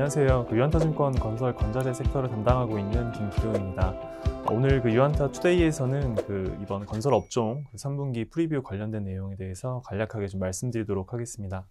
안녕하세요. 그 유한타증권 건설 건자재 섹터를 담당하고 있는 김기룡입니다. 오늘 그 유한타 투데이에서는 그 이번 건설 업종 3분기 그 프리뷰 관련된 내용에 대해서 간략하게 좀 말씀드리도록 하겠습니다.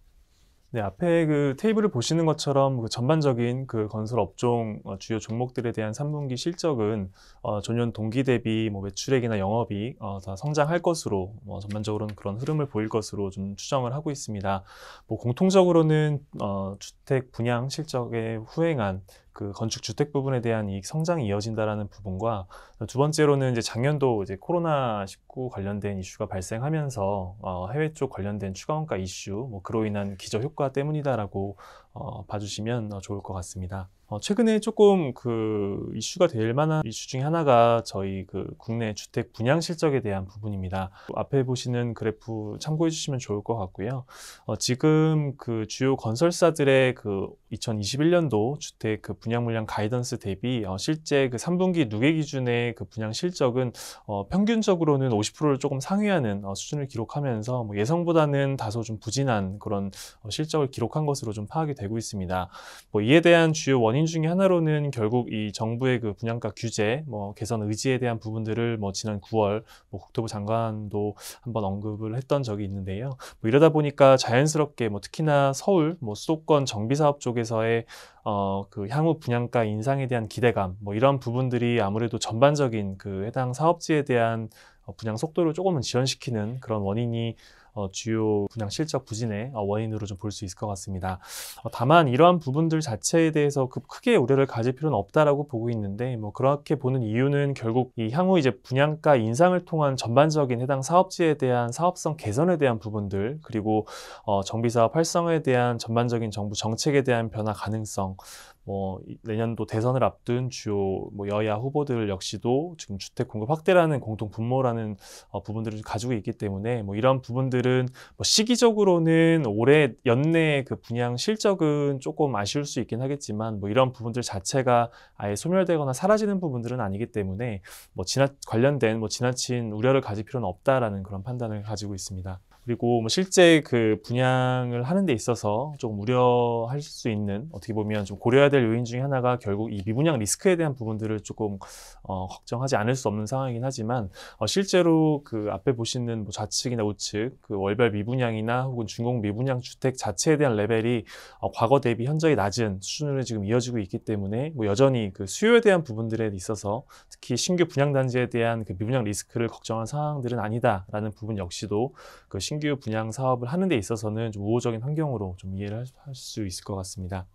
네, 앞에 그 테이블을 보시는 것처럼 그 전반적인 그 건설 업종 어, 주요 종목들에 대한 3분기 실적은 어, 전년 동기 대비 뭐 매출액이나 영업이 어, 다 성장할 것으로 뭐 전반적으로는 그런 흐름을 보일 것으로 좀 추정을 하고 있습니다. 뭐 공통적으로는 어, 주택 분양 실적에 후행한 그 건축 주택 부분에 대한 이익 성장이 이어진다라는 부분과 두 번째로는 이제 작년도 이제 코로나 19 관련된 이슈가 발생하면서 어, 해외 쪽 관련된 추가 원가 이슈 뭐 그로 인한 기저 효과 때문이다라고 어, 봐주시면 좋을 것 같습니다. 어, 최근에 조금 그 이슈가 될 만한 이슈 중에 하나가 저희 그 국내 주택 분양 실적에 대한 부분입니다. 앞에 보시는 그래프 참고해 주시면 좋을 것 같고요. 어, 지금 그 주요 건설사들의 그 2021년도 주택 그 분양 물량 가이던스 대비 어, 실제 그 3분기 누계 기준의 그 분양 실적은 어, 평균적으로는 50%를 조금 상회하는 어, 수준을 기록하면서 뭐 예상보다는 다소 좀 부진한 그런 어, 실적을 기록한 것으로 좀 파악이 됩니다. 되고 있습니다. 뭐 이에 대한 주요 원인 중에 하나로는 결국 이 정부의 그 분양가 규제 뭐 개선 의지에 대한 부분들을 뭐 지난 9월 뭐 국토부 장관도 한번 언급을 했던 적이 있는데요. 뭐 이러다 보니까 자연스럽게 뭐 특히나 서울 뭐 수도권 정비 사업 쪽에서의 어, 그 향후 분양가 인상에 대한 기대감, 뭐 이런 부분들이 아무래도 전반적인 그 해당 사업지에 대한 어, 분양 속도를 조금은 지연시키는 그런 원인이 어, 주요 분양 실적 부진의 어, 원인으로 좀 볼 수 있을 것 같습니다. 어, 다만 이러한 부분들 자체에 대해서 그 크게 우려를 가질 필요는 없다라고 보고 있는데 뭐 그렇게 보는 이유는 결국 이 향후 이제 분양가 인상을 통한 전반적인 해당 사업지에 대한 사업성 개선에 대한 부분들 그리고 어, 정비사업 활성화에 대한 전반적인 정부 정책에 대한 변화 가능성 뭐 내년도 대선을 앞둔 주요 뭐 여야 후보들 역시도 지금 주택 공급 확대라는 공통 분모라는 어, 부분들을 가지고 있기 때문에 뭐 이런 부분들을 분들은 뭐 시기적으로는 올해 연내 그 분양 실적은 조금 아쉬울 수 있긴 하겠지만 뭐 이런 부분들 자체가 아예 소멸되거나 사라지는 부분들은 아니기 때문에 뭐 지나 관련된 뭐 지나친 우려를 가질 필요는 없다라는 그런 판단을 가지고 있습니다. 그리고 뭐 실제 그 분양을 하는 데 있어서 조금 우려할 수 있는 어떻게 보면 좀 고려해야 될 요인 중에 하나가 결국 이 미분양 리스크에 대한 부분들을 조금 어, 걱정하지 않을 수 없는 상황이긴 하지만 어, 실제로 그 앞에 보시는 뭐 좌측이나 우측 그 월별 미분양이나 혹은 중공 미분양 주택 자체에 대한 레벨이 어, 과거 대비 현저히 낮은 수준으로 지금 이어지고 있기 때문에 뭐 여전히 그 수요에 대한 부분들에 있어서 특히 신규 분양 단지에 대한 그 미분양 리스크를 걱정한 상황들은 아니다라는 부분 역시도 그 신규 신규 분양 사업을 하는 데 있어서는 좀 우호적인 환경으로 좀 이해를 할 수 있을 것 같습니다.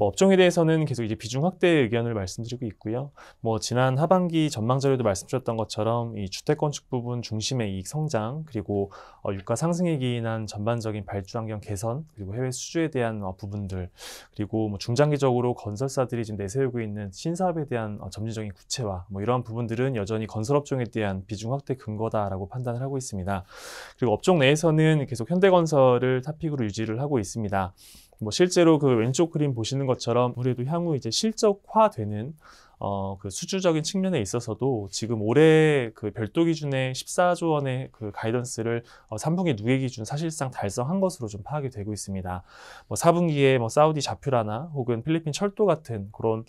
뭐 업종에 대해서는 계속 이제 비중 확대 의견을 말씀드리고 있고요. 뭐 지난 하반기 전망 자료도 말씀드렸던 것처럼 이 주택 건축 부분 중심의 이익 성장 그리고 어, 유가 상승에 기인한 전반적인 발주 환경 개선 그리고 해외 수주에 대한 어, 부분들 그리고 뭐 중장기적으로 건설사들이 지금 내세우고 있는 신사업에 대한 어, 점진적인 구체화 뭐 이러한 부분들은 여전히 건설업종에 대한 비중 확대 근거다라고 판단을 하고 있습니다. 그리고 업종 내에서는 계속 현대건설을 탑픽으로 유지를 하고 있습니다. 뭐 실제로 그 왼쪽 그림 보시는 것처럼 우리도 향후 이제 실적화되는 어, 그 수주적인 측면에 있어서도 지금 올해 그 별도 기준의 14조 원의 그 가이던스를 어, 3분기 누계 기준 사실상 달성한 것으로 좀 파악이 되고 있습니다. 뭐 4분기에 뭐 사우디 자퓨라나 혹은 필리핀 철도 같은 그런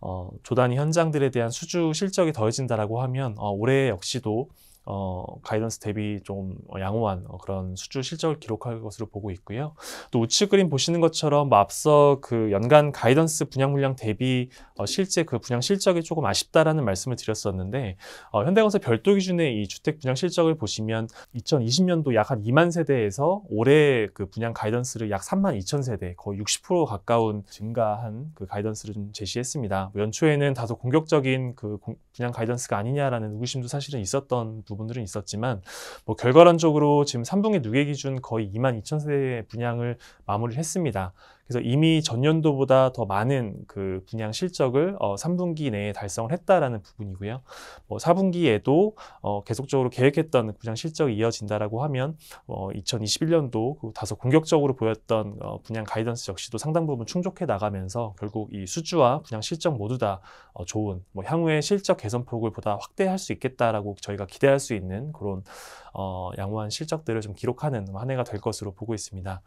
어, 조단위 현장들에 대한 수주 실적이 더해진다라고 하면 어, 올해 역시도 어, 가이던스 대비 좀 어, 양호한 어, 그런 수주 실적을 기록할 것으로 보고 있고요. 또 우측 그림 보시는 것처럼 뭐 앞서 그 연간 가이던스 분양 물량 대비 어, 실제 그 분양 실적이 조금 아쉽다라는 말씀을 드렸었는데 어, 현대건설 별도 기준의 이 주택 분양 실적을 보시면 2020년도 약 한 2만 세대에서 올해 그 분양 가이던스를 약 3만 2천 세대 거의 60% 가까운 증가한 그 가이던스를 좀 제시했습니다. 연초에는 다소 공격적인 그 분양 가이던스가 아니냐라는 의구심도 사실은 있었던 부분. 부분들은 있었지만 뭐 결과론적으로 지금 3분기 누계 기준 거의 2만 2천 세 분양을 마무리 했습니다. 그래서 이미 전년도보다 더 많은 그 분양 실적을 어, 3분기 내에 달성을 했다라는 부분이고요. 뭐 4분기에도 어, 계속적으로 계획했던 분양 실적이 이어진다라고 하면 어, 2021년도 그 다소 공격적으로 보였던 어, 분양 가이던스 역시도 상당 부분 충족해 나가면서 결국 이 수주와 분양 실적 모두 다 어, 좋은 뭐 향후의 실적 개선폭을 보다 확대할 수 있겠다라고 저희가 기대할 수 있는 그런 어, 양호한 실적들을 좀 기록하는 한 해가 될 것으로 보고 있습니다.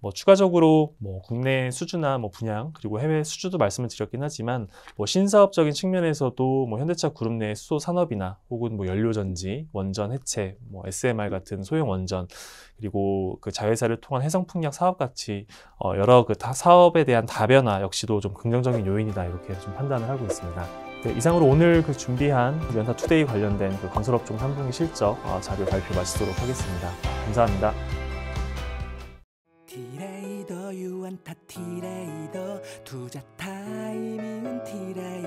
뭐 추가적으로 뭐 국내 수주나 뭐 분양 그리고 해외 수주도 말씀을 드렸긴 하지만 뭐 신사업적인 측면에서도 뭐 현대차 그룹 내 수소 산업이나 혹은 뭐 연료전지, 원전 해체, 뭐 SMR 같은 소형 원전 그리고 그 자회사를 통한 해상풍력 사업 같이 어, 여러 그 사업에 대한 다변화 역시도 좀 긍정적인 요인이다 이렇게 좀 판단을 하고 있습니다. 네, 이상으로 오늘 그 준비한 연사 투데이 관련된 그 건설업종 3분기 실적 어, 자료 발표 마치도록 하겠습니다. 감사합니다. 디레이더 유한타 디레이더 투자 타이밍은 디레이